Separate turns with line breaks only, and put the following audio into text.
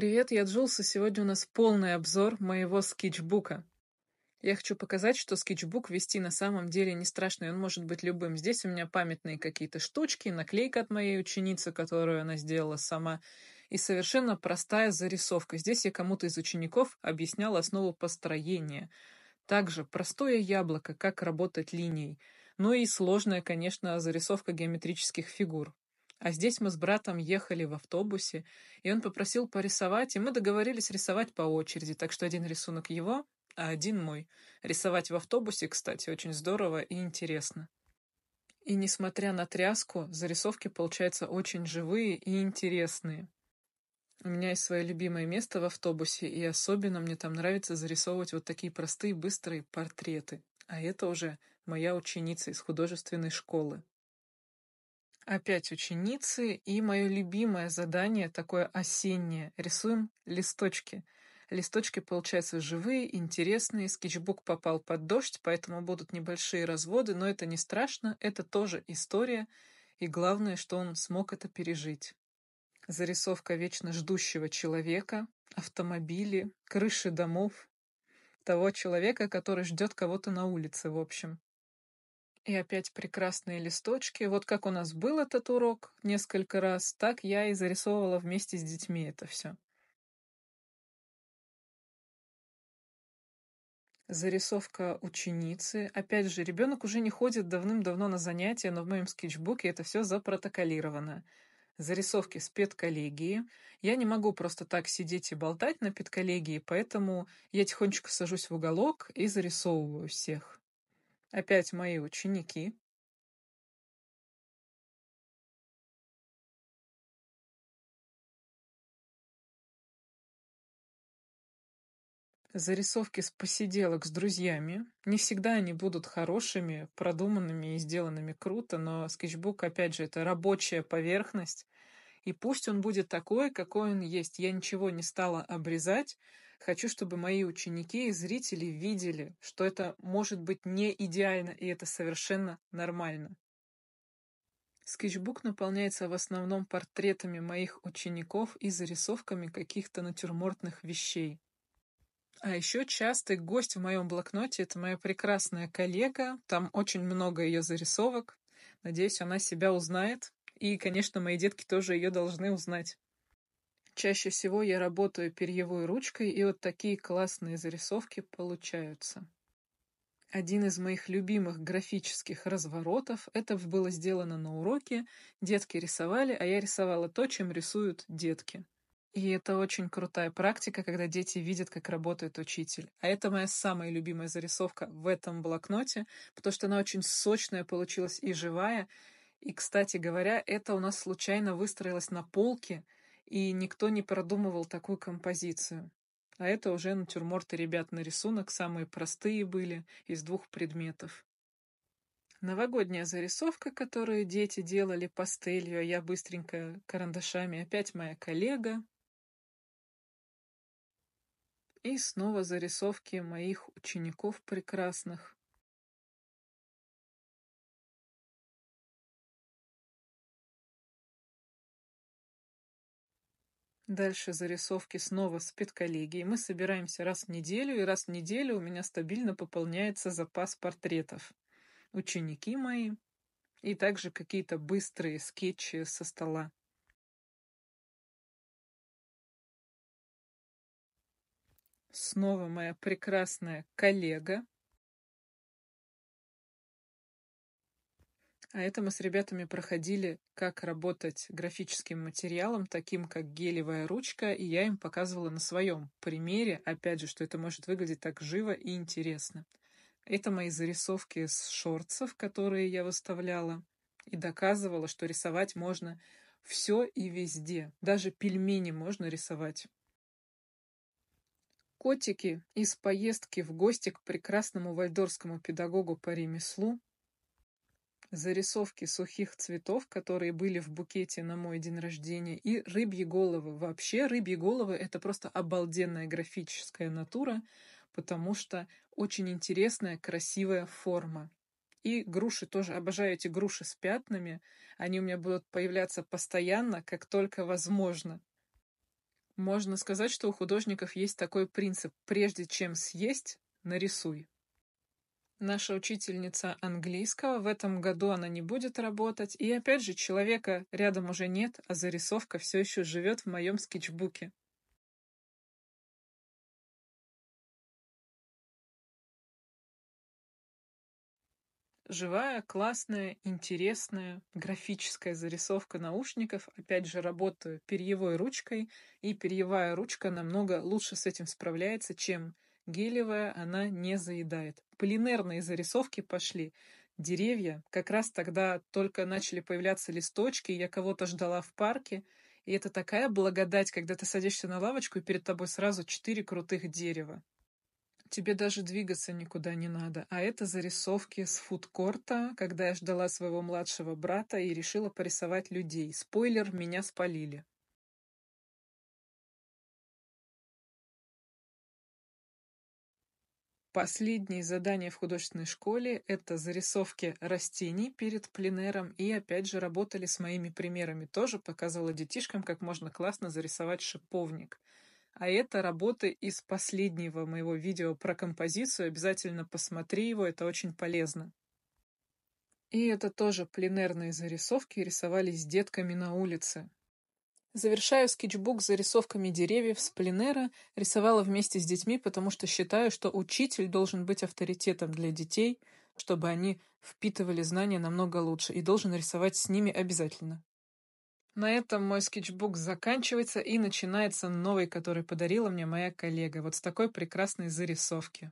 Привет, я Джулс, и сегодня у нас полный обзор моего скетчбука. Я хочу показать, что скетчбук вести на самом деле не страшно, и он может быть любым. Здесь у меня памятные какие-то штучки, наклейка от моей ученицы, которую она сделала сама, и совершенно простая зарисовка. Здесь я кому-то из учеников объясняла основу построения. Также простое яблоко, как работать линией. Ну и сложная, конечно, зарисовка геометрических фигур. А здесь мы с братом ехали в автобусе, и он попросил порисовать, и мы договорились рисовать по очереди, так что один рисунок его, а один мой. Рисовать в автобусе, кстати, очень здорово и интересно. И несмотря на тряску, зарисовки получаются очень живые и интересные. У меня есть свое любимое место в автобусе, и особенно мне там нравится зарисовывать вот такие простые, быстрые портреты. А это уже моя ученица из художественной школы. Опять ученицы и мое любимое задание такое осеннее. Рисуем листочки. Листочки получаются живые, интересные. Скетчбук попал под дождь, поэтому будут небольшие разводы, но это не страшно, это тоже история. И главное, что он смог это пережить. Зарисовка вечно ждущего человека, автомобили, крыши домов. Того человека, который ждет кого-то на улице, в общем. И опять прекрасные листочки. Вот как у нас был этот урок несколько раз, так я и зарисовывала вместе с детьми это все. зарисовка ученицы. Опять же, ребенок уже не ходит давным-давно на занятия, но в моем скетчбуке это все запротоколировано. Зарисовки с педколлегии. Я не могу просто так сидеть и болтать на педколлегии, поэтому я тихонечко сажусь в уголок и зарисовываю всех. Опять мои ученики. Зарисовки с посиделок с друзьями. Не всегда они будут хорошими, продуманными и сделанными круто, но скетчбук, опять же, это рабочая поверхность. И пусть он будет такой, какой он есть. Я ничего не стала обрезать, Хочу, чтобы мои ученики и зрители видели, что это может быть не идеально, и это совершенно нормально. Скетчбук наполняется в основном портретами моих учеников и зарисовками каких-то натюрмортных вещей. А еще частый гость в моем блокноте — это моя прекрасная коллега. Там очень много ее зарисовок. Надеюсь, она себя узнает. И, конечно, мои детки тоже ее должны узнать. Чаще всего я работаю перьевой ручкой, и вот такие классные зарисовки получаются. Один из моих любимых графических разворотов, это было сделано на уроке, детки рисовали, а я рисовала то, чем рисуют детки. И это очень крутая практика, когда дети видят, как работает учитель. А это моя самая любимая зарисовка в этом блокноте, потому что она очень сочная получилась и живая. И, кстати говоря, это у нас случайно выстроилось на полке — и никто не продумывал такую композицию. А это уже натюрморты ребят на рисунок, самые простые были, из двух предметов. Новогодняя зарисовка, которую дети делали пастелью, а я быстренько карандашами, опять моя коллега. И снова зарисовки моих учеников
прекрасных. Дальше
зарисовки снова с спецколлегии. Мы собираемся раз в неделю, и раз в неделю у меня стабильно пополняется запас портретов. Ученики мои и также какие-то быстрые скетчи со стола.
Снова моя прекрасная коллега,
А это мы с ребятами проходили, как работать графическим материалом, таким как гелевая ручка, и я им показывала на своем примере, опять же, что это может выглядеть так живо и интересно. Это мои зарисовки с шорцев, которые я выставляла, и доказывала, что рисовать можно все и везде. Даже пельмени можно рисовать. Котики из поездки в гости к прекрасному вальдорскому педагогу по ремеслу зарисовки сухих цветов, которые были в букете на мой день рождения, и рыбьи головы. Вообще рыбьи головы — это просто обалденная графическая натура, потому что очень интересная, красивая форма. И груши тоже. Обожаю эти груши с пятнами. Они у меня будут появляться постоянно, как только возможно. Можно сказать, что у художников есть такой принцип «прежде чем съесть, нарисуй». Наша учительница английского, в этом году она не будет работать. И опять же, человека рядом уже нет, а зарисовка все еще живет в моем скетчбуке. живая, классная, интересная графическая зарисовка наушников. Опять же, работаю перьевой ручкой, и перьевая ручка намного лучше с этим справляется, чем Гелевая она не заедает. Полинерные зарисовки пошли. Деревья. Как раз тогда только начали появляться листочки, я кого-то ждала в парке. И это такая благодать, когда ты садишься на лавочку, и перед тобой сразу четыре крутых дерева. Тебе даже двигаться никуда не надо. А это зарисовки с фудкорта, когда я ждала своего младшего брата и решила порисовать людей. Спойлер, меня спалили.
Последние
задания в художественной школе — это зарисовки растений перед пленером, и опять же работали с моими примерами. Тоже показывала детишкам, как можно классно зарисовать шиповник. А это работы из последнего моего видео про композицию. Обязательно посмотри его, это очень полезно. И это тоже пленерные зарисовки рисовались с детками на улице. Завершаю скетчбук зарисовками деревьев с пленера, рисовала вместе с детьми, потому что считаю, что учитель должен быть авторитетом для детей, чтобы они впитывали знания намного лучше, и должен рисовать с ними обязательно. На этом мой скетчбук заканчивается и начинается новый, который подарила мне моя коллега, вот с такой прекрасной зарисовки.